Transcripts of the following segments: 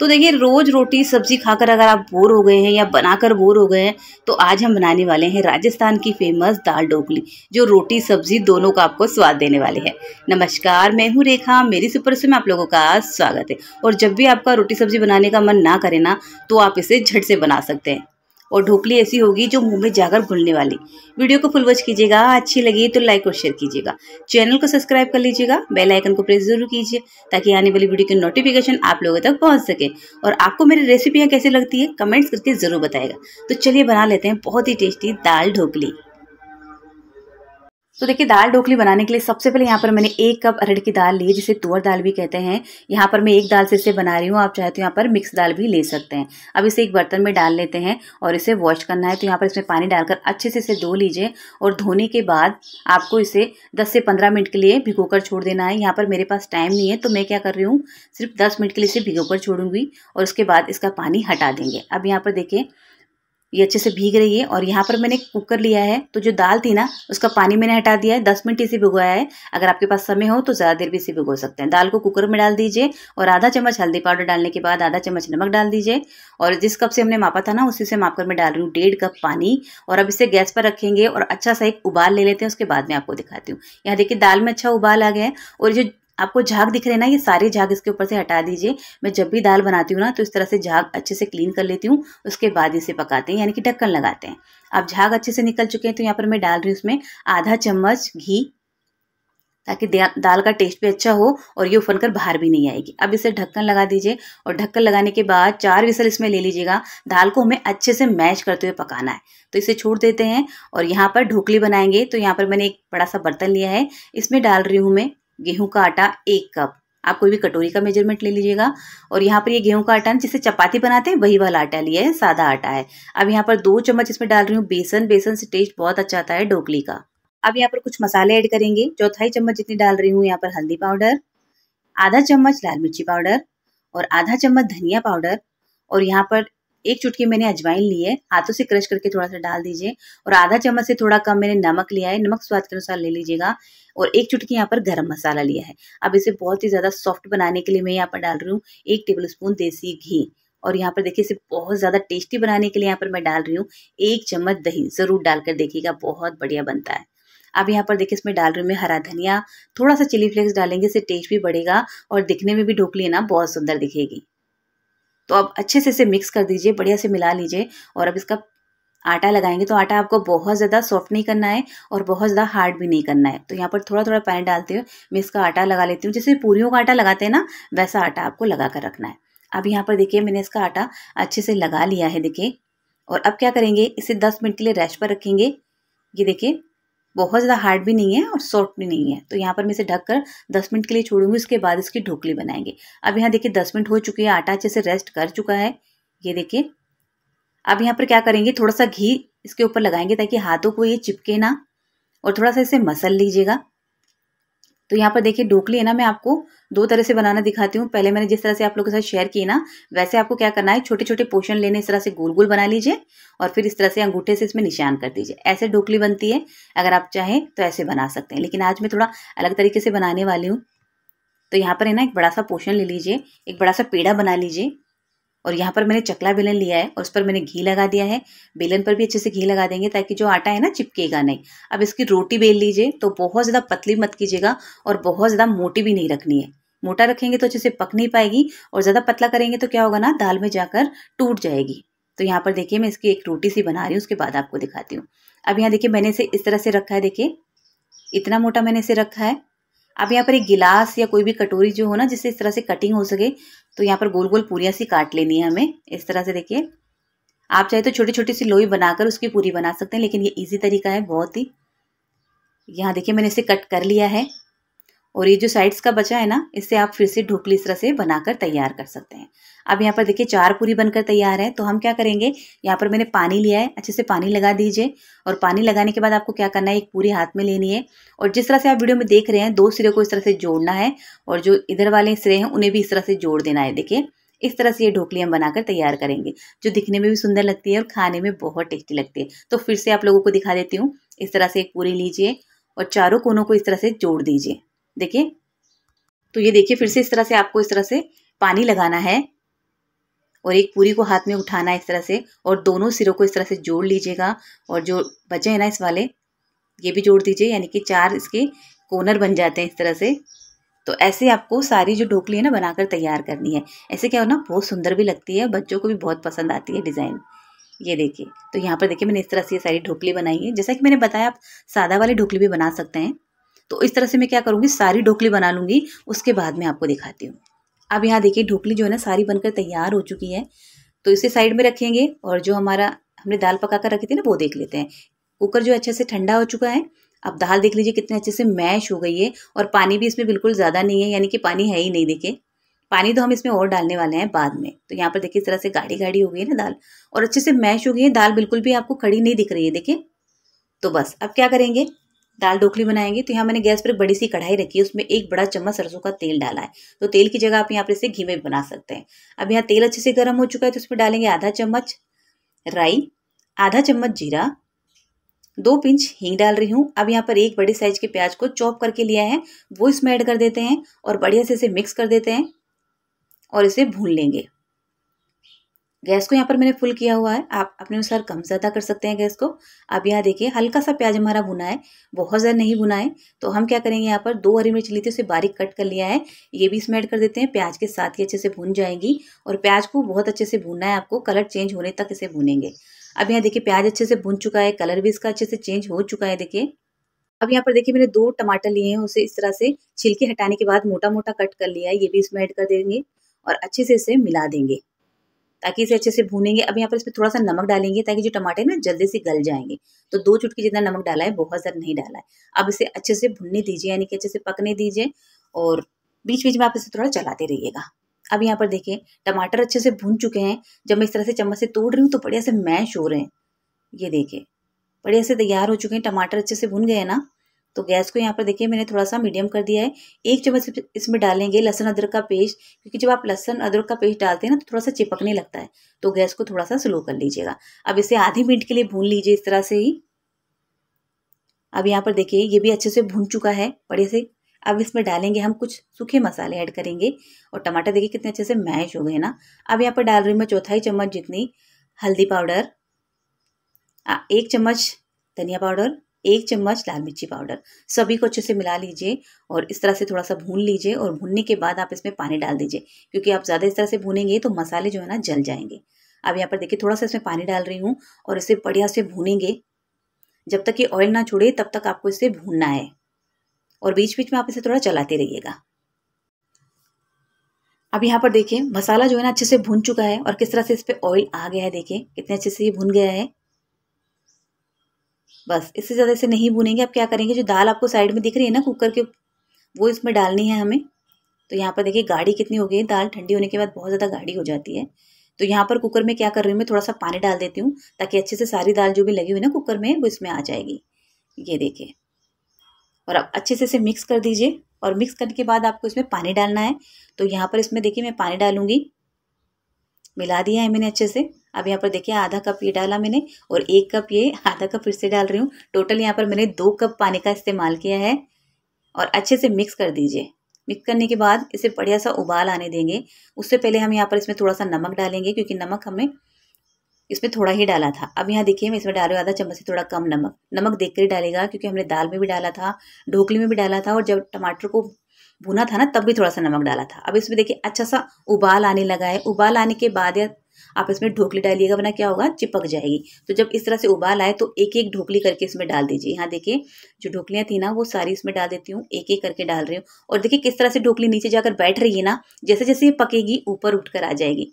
तो देखिए रोज़ रोटी सब्जी खाकर अगर आप बोर हो गए हैं या बनाकर बोर हो गए हैं तो आज हम बनाने वाले हैं राजस्थान की फेमस दाल डोकली जो रोटी सब्जी दोनों का आपको स्वाद देने वाले हैं नमस्कार मैं हूँ रेखा मेरी सुपर से मैं आप लोगों का स्वागत है और जब भी आपका रोटी सब्जी बनाने का मन ना करे ना तो आप इसे झट से बना सकते हैं और ढोकली ऐसी होगी जो मुंह में जाकर घुलने वाली वीडियो को फुल वॉच कीजिएगा अच्छी लगी तो लाइक और शेयर कीजिएगा चैनल को सब्सक्राइब कर लीजिएगा बेल आइकन को प्रेस जरूर कीजिए ताकि आने वाली वीडियो की नोटिफिकेशन आप लोगों तक पहुँच सके और आपको मेरी रेसिपियाँ कैसी लगती है कमेंट्स करके ज़रूर बताएगा तो चलिए बना लेते हैं बहुत ही टेस्टी दाल ढोकली तो देखिए दाल ढोकली बनाने के लिए सबसे पहले यहाँ पर मैंने एक कप अरहर की दाल ली जिसे तुअर दाल भी कहते हैं यहाँ पर मैं एक दाल से इसे बना रही हूँ आप चाहे तो यहाँ पर मिक्स दाल भी ले सकते हैं अब इसे एक बर्तन में डाल लेते हैं और इसे वॉश करना है तो यहाँ पर इसमें पानी डालकर अच्छे से इसे धो लीजिए और धोने के बाद आपको इसे दस से पंद्रह मिनट के लिए भिगो कर छोड़ देना है यहाँ पर मेरे पास टाइम नहीं है तो मैं क्या कर रही हूँ सिर्फ दस मिनट के लिए इसे भिगो कर छोड़ूंगी और उसके बाद इसका पानी हटा देंगे अब यहाँ पर देखिए ये अच्छे से भीग रही है और यहाँ पर मैंने कुकर लिया है तो जो दाल थी ना उसका पानी मैंने हटा दिया है दस मिनट इसे भिगोया है अगर आपके पास समय हो तो ज़्यादा देर भी इसे भिगो सकते हैं दाल को कुकर में डाल दीजिए और आधा चम्मच हल्दी पाउडर डालने के बाद आधा चम्मच नमक डाल दीजिए और जिस कप से हमने मापा था ना उसी से माप कर मैं डाल रही हूँ डेढ़ कप पानी और अब इसे गैस पर रखेंगे और अच्छा सा एक उबाल ले लेते हैं उसके बाद में आपको दिखाती हूँ यहाँ देखिए दाल में अच्छा उबाल आ गया है और जो आपको झाग दिख रहे ना ये सारे झाग इसके ऊपर से हटा दीजिए मैं जब भी दाल बनाती हूँ ना तो इस तरह से झाग अच्छे से क्लीन कर लेती हूँ उसके बाद इसे पकाते हैं यानी कि ढक्कन लगाते हैं अब झाग अच्छे से निकल चुके हैं तो यहाँ पर मैं डाल रही हूँ उसमें आधा चम्मच घी ताकि दाल का टेस्ट भी अच्छा हो और ये उफन कर बाहर भी नहीं आएगी अब इसे ढक्कन लगा दीजिए और ढक्कन लगाने के बाद चार विसल इसमें ले लीजिएगा दाल को हमें अच्छे से मैश करते हुए पकाना है तो इसे छोड़ देते हैं और यहाँ पर ढोकली बनाएंगे तो यहाँ पर मैंने एक बड़ा सा बर्तन लिया है इसमें डाल रही हूँ मैं गेहूं का आटा एक कप आप कोई भी कटोरी का मेजरमेंट ले लीजिएगा और यहाँ पर ये गेहूं का आटा जिसे चपाती बनाते हैं वही वाला आटा लिया है सादा आटा है अब यहाँ पर दो चम्मच इसमें डाल रही हूँ बेसन बेसन से टेस्ट बहुत अच्छा आता है डोकली का अब यहाँ पर कुछ मसाले ऐड करेंगे चौथाई चम्मच जितनी डाल रही हूँ यहाँ पर हल्दी पाउडर आधा चम्मच लाल मिर्ची पाउडर और आधा चम्मच धनिया पाउडर और यहाँ पर एक चुटकी मैंने अजवाइन ली है हाथों से क्रश करके थोड़ा सा डाल दीजिए और आधा चम्मच से थोड़ा कम मैंने नमक लिया है नमक स्वाद के अनुसार ले लीजिएगा और एक चुटकी यहाँ पर गरम मसाला लिया है अब इसे बहुत ही ज़्यादा सॉफ्ट बनाने के लिए मैं यहाँ पर डाल रही हूँ एक टेबल स्पून देसी घी और यहाँ पर देखिए इसे बहुत ज़्यादा टेस्टी बनाने के लिए यहाँ पर मैं डाल रही हूँ एक चम्मच दही ज़रूर डालकर देखिएगा बहुत बढ़िया बनता है अब यहाँ पर देखिए इसमें डाल रही हूँ मैं हरा धनिया थोड़ा सा चिली फ्लेक्स डालेंगे इससे टेस्ट भी बढ़ेगा और दिखने में भी ढोकली ना बहुत सुंदर दिखेगी तो अब अच्छे से इसे मिक्स कर दीजिए बढ़िया से मिला लीजिए और अब इसका आटा लगाएंगे तो आटा आपको बहुत ज़्यादा सॉफ्ट नहीं करना है और बहुत ज़्यादा हार्ड भी नहीं करना है तो यहाँ पर थोड़ा थोड़ा पानी डालते हुए मैं इसका आटा लगा लेती हूँ जैसे पूरियों का आटा लगाते हैं ना वैसा आटा आपको लगा कर रखना है अब यहाँ पर देखिए मैंने इसका आटा अच्छे से लगा लिया है देखिए और अब क्या करेंगे इसे दस मिनट के लिए रेस्ट पर रखेंगे ये देखिए बहुत ज़्यादा हार्ड भी नहीं है और सॉफ्ट भी नहीं है तो यहाँ पर मैं इसे ढक कर दस मिनट के लिए छोड़ूंगी उसके बाद इसकी ढोकली बनाएंगे अब यहाँ देखिए दस मिनट हो चुकी है आटा अच्छे से रेस्ट कर चुका है ये देखिए अब यहाँ पर क्या करेंगे थोड़ा सा घी इसके ऊपर लगाएंगे ताकि हाथों को ये चिपके ना और थोड़ा सा इसे मसल लीजिएगा तो यहाँ पर देखिए ढोकली है ना मैं आपको दो तरह से बनाना दिखाती हूँ पहले मैंने जिस तरह से आप लोगों के साथ शेयर किए ना वैसे आपको क्या करना है छोटे छोटे पोर्शन लेने इस तरह से गोल गोल बना लीजिए और फिर इस तरह से अंगूठे से इसमें निशान कर दीजिए ऐसे ढोकली बनती है अगर आप चाहें तो ऐसे बना सकते हैं लेकिन आज मैं थोड़ा अलग तरीके से बनाने वाली हूँ तो यहाँ पर है ना एक बड़ा सा पोर्शन ले लीजिए एक बड़ा सा पेड़ा बना लीजिए और यहाँ पर मैंने चकला बेलन लिया है और उस पर मैंने घी लगा दिया है बेलन पर भी अच्छे से घी लगा देंगे ताकि जो आटा है ना चिपकेगा नहीं अब इसकी रोटी बेल लीजिए तो बहुत ज़्यादा पतली मत कीजिएगा और बहुत ज़्यादा मोटी भी नहीं रखनी है मोटा रखेंगे तो अच्छे से पक नहीं पाएगी और ज़्यादा पतला करेंगे तो क्या होगा ना दाल में जाकर टूट जाएगी तो यहाँ पर देखिए मैं इसकी एक रोटी सी बना रही हूँ उसके बाद आपको दिखाती हूँ अब यहाँ देखिए मैंने इसे इस तरह से रखा है देखिए इतना मोटा मैंने इसे रखा है आप यहाँ पर एक गिलास या कोई भी कटोरी जो हो ना जिससे इस तरह से कटिंग हो सके तो यहाँ पर गोल गोल पूरियाँ सी काट लेनी है हमें इस तरह से देखिए आप चाहे तो छोटी छोटी सी लोई बनाकर उसकी पूरी बना सकते हैं लेकिन ये ईजी तरीका है बहुत ही यहाँ देखिए मैंने इसे कट कर लिया है और ये जो साइड्स का बचा है ना इससे आप फिर से ढोकली इस तरह से बनाकर तैयार कर सकते हैं अब यहाँ पर देखिए चार पूरी बनकर तैयार है तो हम क्या करेंगे यहाँ पर मैंने पानी लिया है अच्छे से पानी लगा दीजिए और पानी लगाने के बाद आपको क्या करना है एक पूरी हाथ में लेनी है और जिस तरह से आप वीडियो में देख रहे हैं दो सिरे को इस तरह से जोड़ना है और जो इधर वाले सिरे हैं उन्हें भी इस तरह से जोड़ देना है देखिए इस तरह से ये ढोकली हम बनाकर तैयार करेंगे जो दिखने में भी सुंदर लगती है और खाने में बहुत टेस्टी लगती है तो फिर से आप लोगों को दिखा देती हूँ इस तरह से एक पूरी लीजिए और चारों कोनों को इस तरह से जोड़ दीजिए देखिए तो ये देखिए फिर से इस तरह से आपको इस तरह से पानी लगाना है और एक पूरी को हाथ में उठाना है इस तरह से और दोनों सिरों को इस तरह से जोड़ लीजिएगा और जो बचे हैं ना इस वाले ये भी जोड़ दीजिए यानी कि चार इसके कोनर बन जाते हैं इस तरह से तो ऐसे आपको सारी जो ढोकली है ना बनाकर तैयार करनी है ऐसे क्या हो ना बहुत सुंदर भी लगती है बच्चों को भी बहुत पसंद आती है डिज़ाइन ये देखिए तो यहाँ पर देखिए मैंने इस तरह से ये सारी ढोकली बनाई है जैसा कि मैंने बताया आप सादा वाली ढोकली भी बना सकते हैं तो इस तरह से मैं क्या करूँगी सारी ढोकली बना लूँगी उसके बाद मैं आपको दिखाती हूँ अब यहाँ देखिए ढोकली जो है ना सारी बनकर तैयार हो चुकी है तो इसे साइड में रखेंगे और जो हमारा हमने दाल पका कर रखी थी ना वो देख लेते हैं कुकर जो अच्छे से ठंडा हो चुका है अब दाल देख लीजिए कितने अच्छे से मैश हो गई है और पानी भी इसमें बिल्कुल ज़्यादा नहीं है यानी कि पानी है ही नहीं देखे पानी तो हम इसमें और डालने वाले हैं बाद में तो यहाँ पर देखिए इस तरह से गाढ़ी गाढ़ी हो गई है ना दाल और अच्छे से मैश हो गई है दाल बिल्कुल भी आपको खड़ी नहीं दिख रही है देखिए तो बस अब क्या करेंगे दाल ढोकली बनाएंगे तो यहाँ मैंने गैस पर एक बड़ी सी कढ़ाई रखी है उसमें एक बड़ा चम्मच सरसों का तेल डाला है तो तेल की जगह आप यहाँ पर इसे घी में भी बना सकते हैं अब यहाँ तेल अच्छे से गर्म हो चुका है तो उसमें डालेंगे आधा चम्मच राई आधा चम्मच जीरा दो पिंच हींग डाल रही हूँ अब यहाँ पर एक बड़े साइज के प्याज को चॉप करके लिया है वो इसमें ऐड कर देते हैं और बढ़िया से इसे मिक्स कर देते हैं और इसे भून लेंगे गैस को यहाँ पर मैंने फुल किया हुआ है आप अपने अनुसार कम ज़्यादा कर सकते हैं गैस को अब यहाँ देखिए हल्का सा प्याज हमारा भुना है बहुत ज़्यादा नहीं भुना है तो हम क्या करेंगे यहाँ पर दो हरी मिर्च ली थी उसे बारीक कट कर लिया है ये भी इसमें ऐड कर देते हैं प्याज के साथ ही अच्छे से भुन जाएंगी और प्याज को बहुत अच्छे से भुनना है आपको कलर चेंज होने तक इसे भुनेंगे अब यहाँ देखिए प्याज अच्छे से भुन चुका है कलर भी इसका अच्छे से चेंज हो चुका है देखिए अब यहाँ पर देखिए मैंने दो टमाटर लिए हैं उसे इस तरह से छिलके हटाने के बाद मोटा मोटा कट कर लिया है ये भी इसमें ऐड कर देंगे और अच्छे से इसे मिला देंगे ताकि इसे अच्छे से भूनेंगे अब यहाँ पर इसमें थोड़ा सा नमक डालेंगे ताकि जो टमाटे ना जल्दी से गल जाएंगे तो दो चुटकी जितना नमक डाला है बहुत ज़्यादा नहीं डाला है अब इसे अच्छे से भुनने दीजिए यानी कि अच्छे से पकने दीजिए और बीच बीच में आप इसे थोड़ा चलाते रहिएगा अब यहाँ पर देखिए टमाटर अच्छे से भून चुके हैं जब मैं इस तरह से चम्मच से तोड़ रही हूँ तो बढ़िया से मैश हो रहे हैं ये देखें बढ़िया से तैयार हो चुके हैं टमाटर अच्छे से भुन गए ना तो गैस को यहाँ पर देखिए मैंने थोड़ा सा मीडियम कर दिया है एक चम्मच इसमें डालेंगे लहसन अदरक का पेस्ट क्योंकि जब आप लहसन अदरक का पेस्ट डालते हैं ना तो थोड़ा सा चिपकने लगता है तो गैस को थोड़ा सा स्लो कर लीजिएगा अब इसे आधे मिनट के लिए भून लीजिए इस तरह से ही अब यहाँ पर देखिए ये भी अच्छे से भून चुका है बढ़िया से अब इसमें डालेंगे हम कुछ सूखे मसाले ऐड करेंगे और टमाटर देखिए कितने अच्छे से मैश हो गए ना अब यहाँ पर डाल रही हूँ मैं चौथाई चम्मच जितनी हल्दी पाउडर एक चम्मच धनिया पाउडर एक चम्मच लाल मिर्ची पाउडर सभी को अच्छे से मिला लीजिए और इस तरह से थोड़ा सा भून लीजिए और भूनने के बाद आप इसमें पानी डाल दीजिए क्योंकि आप ज़्यादा इस तरह से भूनेंगे तो मसाले जो है ना जल जाएंगे अब यहाँ पर देखिए थोड़ा सा इसमें पानी डाल रही हूँ और इसे बढ़िया से भूनेंगे जब तक ये ऑयल ना छुड़े तब तक आपको इसे भूनना है और बीच बीच में आप इसे थोड़ा चलाते रहिएगा अब यहाँ पर देखिए मसाला जो है ना अच्छे से भून चुका है और किस तरह से इस पर ऑयल आ गया है देखिए कितने अच्छे से ये भून गया है बस इससे ज़्यादा इसे नहीं भुनेंगे आप क्या करेंगे जो दाल आपको साइड में दिख रही है ना कुकर के वो इसमें डालनी है हमें तो यहाँ पर देखिए गाढ़ी कितनी हो गई दाल ठंडी होने के बाद बहुत ज़्यादा गाढ़ी हो जाती है तो यहाँ पर कुकर में क्या कर रही हूँ मैं थोड़ा सा पानी डाल देती हूँ ताकि अच्छे से सारी दाल जो भी लगी हुई ना कुकर में वो इसमें आ जाएगी ये देखिए और अब अच्छे से इसे मिक्स कर दीजिए और मिक्स करने के बाद आपको इसमें पानी डालना है तो यहाँ पर इसमें देखिए मैं पानी डालूंगी मिला दिया है मैंने अच्छे से अब यहाँ पर देखिए आधा कप ये डाला मैंने और एक कप ये आधा कप फिर से डाल रही हूँ टोटल यहाँ पर मैंने दो कप पानी का इस्तेमाल किया है और अच्छे से मिक्स कर दीजिए मिक्स करने के बाद इसे बढ़िया सा उबाल आने देंगे उससे पहले हम यहाँ पर इसमें थोड़ा सा नमक डालेंगे क्योंकि नमक हमें इसमें थोड़ा ही डाला था अब यहाँ देखिए मैं इसमें डाल रही आधा चम्मच से थोड़ा कम नमक नमक देख कर ही डालेगा क्योंकि हमने दाल में भी डाला था ढोकली में भी डाला था और जब टमाटर को भुना था ना तब भी थोड़ा सा नमक डाला था अब इसमें देखिए अच्छा सा उबाल आने लगा है उबाल आने के बाद या आप इसमें ढोकली डालिएगा वरना क्या होगा चिपक जाएगी तो जब इस तरह से उबाल आए तो एक एक ढोकली करके इसमें डाल दीजिए यहाँ देखिए जो ढोकलियाँ थी ना वो सारी इसमें डाल देती हूँ एक एक करके डाल रही हूँ और देखिए किस तरह से ढोकली नीचे जाकर बैठ रही है ना जैसे जैसे ये पकेगी ऊपर उठ आ जाएगी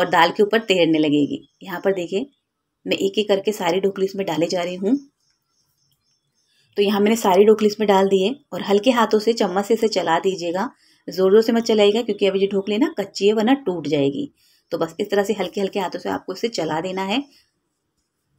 और दाल के ऊपर तैरने लगेगी यहाँ पर देखिए मैं एक एक करके सारी ढोकली इसमें डाले जा रही हूँ तो यहाँ मैंने सारी ढोकली इसमें डाल दिए और हल्के हाथों से चम्मच से इसे चला दीजिएगा ज़ोर ज़ोर से मत चलाइएगा क्योंकि अभी जो ढोकली ना कच्ची है वरना टूट जाएगी तो बस इस तरह से हल्के हल्के हाथों से आपको इसे चला देना है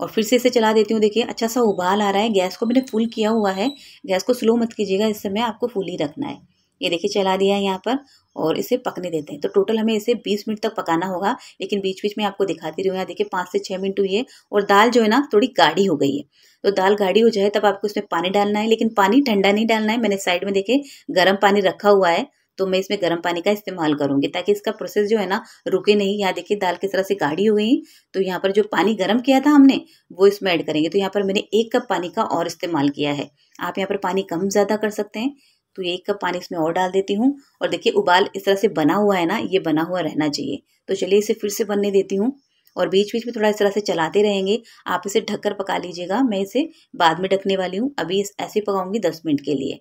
और फिर से इसे चला देती हूँ देखिए अच्छा सा उबाल आ रहा है गैस को मैंने फुल किया हुआ है गैस को स्लो मत कीजिएगा इस समय आपको फुल ही रखना है ये देखिए चला दिया है यहाँ पर और इसे पकने देते हैं तो टोटल हमें इसे 20 मिनट तक पकाना होगा लेकिन बीच बीच में आपको दिखाती रही हूँ यहाँ देखिए पाँच से छः मिनट हुई है और दाल जो है ना थोड़ी गाढ़ी हो गई है तो दाल गाढ़ी हो जाए तब आपको इसमें पानी डालना है लेकिन पानी ठंडा नहीं डालना है मैंने साइड में देखे गर्म पानी रखा हुआ है तो मैं इसमें गर्म पानी का इस्तेमाल करूंगी ताकि इसका प्रोसेस जो है ना रुके नहीं यहाँ देखिए दाल किस तरह से गाढ़ी हो गई तो यहाँ पर जो पानी गर्म किया था हमने वो इसमें ऐड करेंगे तो यहाँ पर मैंने एक कप पानी का और इस्तेमाल किया है आप यहाँ पर पानी कम ज़्यादा कर सकते हैं तो ये एक कप पानी इसमें और डाल देती हूँ और देखिए उबाल इस तरह से बना हुआ है ना ये बना हुआ रहना चाहिए तो चलिए इसे फिर से बनने देती हूँ और बीच बीच में थोड़ा इस तरह से चलाते रहेंगे आप इसे ढककर पका लीजिएगा मैं इसे बाद में ढकने वाली हूँ अभी ऐसे पकाऊंगी दस मिनट के लिए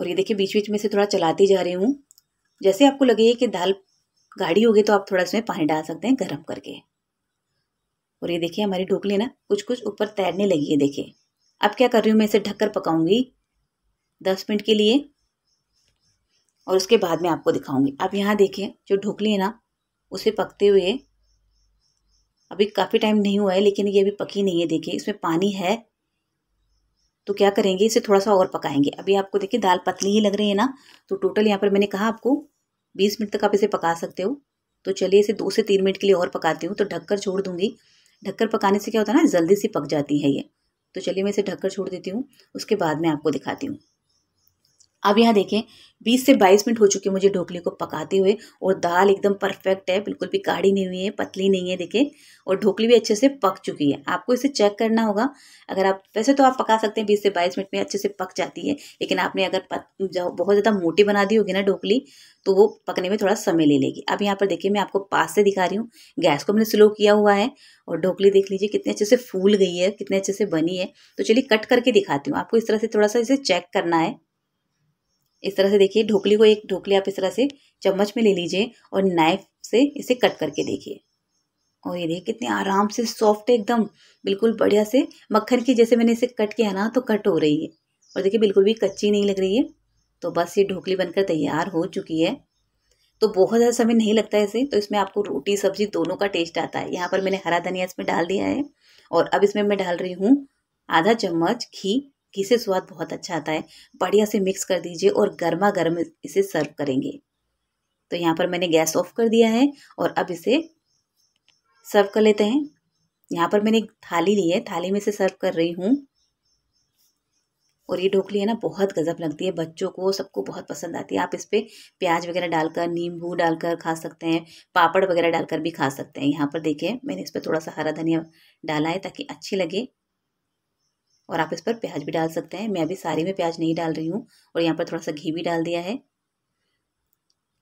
और ये देखिए बीच बीच में इसे थोड़ा चलाती जा रही हूँ जैसे आपको लगे कि दाल गाढ़ी होगी तो आप थोड़ा इसमें पानी डाल सकते हैं गर्म करके और ये देखिए हमारी ढोकली ना कुछ कुछ ऊपर तैरने लगी है देखिए अब क्या कर रही हूँ मैं इसे ढककर पकाऊंगी दस मिनट के लिए और उसके बाद में आपको दिखाऊंगी आप यहाँ देखिए जो ढोकली है ना उसे पकते हुए अभी काफ़ी टाइम नहीं हुआ है लेकिन ये अभी पकी नहीं है देखिए इसमें पानी है तो क्या करेंगे इसे थोड़ा सा और पकाएंगे अभी आपको देखिए दाल पतली ही लग रही है ना तो टोटल यहाँ पर मैंने कहा आपको बीस मिनट तक आप इसे पका सकते हो तो चलिए इसे दो से तीन मिनट के लिए और पकाती हूँ तो ढककर छोड़ दूँगी ढककर पकाने से क्या होता है ना जल्दी सी पक जाती है ये तो चलिए मैं इसे ढककर छोड़ देती हूँ उसके बाद मैं आपको दिखाती हूँ अब यहाँ देखें 20 से 22 मिनट हो चुके मुझे ढोकले को पकाते हुए और दाल एकदम परफेक्ट है बिल्कुल भी गाढ़ी नहीं हुई है पतली नहीं है देखें और ढोकली भी अच्छे से पक चुकी है आपको इसे चेक करना होगा अगर आप वैसे तो आप पका सकते हैं 20 से 22 मिनट में अच्छे से पक जाती है लेकिन आपने अगर पत, बहुत ज़्यादा मोटी बना दी होगी ना ढोकली तो वो पकने में थोड़ा समय ले लेगी अब यहाँ पर देखिए मैं आपको पास से दिखा रही हूँ गैस को मैंने स्लो किया हुआ है और ढोकली देख लीजिए कितने अच्छे से फूल गई है कितने अच्छे से बनी है तो चलिए कट करके दिखाती हूँ आपको इस तरह से थोड़ा सा इसे चेक करना है इस तरह से देखिए ढोकली को एक ढोकली आप इस तरह से चम्मच में ले लीजिए और नाइफ से इसे कट करके देखिए और ये देखिए कितने आराम से सॉफ्ट है एकदम बिल्कुल बढ़िया से मक्खन की जैसे मैंने इसे कट किया ना तो कट हो रही है और देखिए बिल्कुल भी कच्ची नहीं लग रही है तो बस ये ढोकली बनकर तैयार हो चुकी है तो बहुत ज़्यादा समय नहीं लगता है इसे तो इसमें आपको रोटी सब्जी दोनों का टेस्ट आता है यहाँ पर मैंने हरा धनिया इसमें डाल दिया है और अब इसमें मैं डाल रही हूँ आधा चम्मच घी घी से स्वाद बहुत अच्छा आता है बढ़िया से मिक्स कर दीजिए और गर्मा गर्म इसे सर्व करेंगे तो यहाँ पर मैंने गैस ऑफ कर दिया है और अब इसे सर्व कर लेते हैं यहाँ पर मैंने एक थाली ली है थाली में से सर्व कर रही हूँ और ये ढोकली है ना बहुत गज़ब लगती है बच्चों को सबको बहुत पसंद आती है आप इस पर प्याज वगैरह डालकर नींबू डालकर खा सकते हैं पापड़ वगैरह डालकर भी खा सकते हैं यहाँ पर देखिए मैंने इस पर थोड़ा सा हरा धनिया डाला है ताकि अच्छी लगे और आप इस पर प्याज भी डाल सकते हैं मैं अभी सारी में प्याज नहीं डाल रही हूँ और यहाँ पर थोड़ा सा घी भी डाल दिया है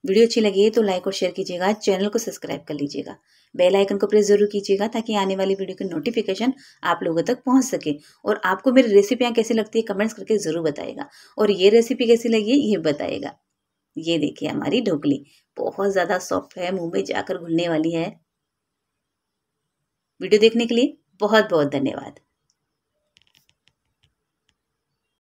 वीडियो अच्छी लगी है तो लाइक और शेयर कीजिएगा चैनल को सब्सक्राइब कर लीजिएगा बेल आइकन को प्रेस जरूर कीजिएगा ताकि आने वाली वीडियो की नोटिफिकेशन आप लोगों तक पहुंच सके और आपको मेरी रेसिपियाँ कैसी लगती है कमेंट्स करके ज़रूर बताएगा और ये रेसिपी कैसी लगी है ये बताएगा ये देखिए हमारी ढोकली बहुत ज़्यादा सॉफ्ट है मुँह में जाकर घुलने वाली है वीडियो देखने के लिए बहुत बहुत धन्यवाद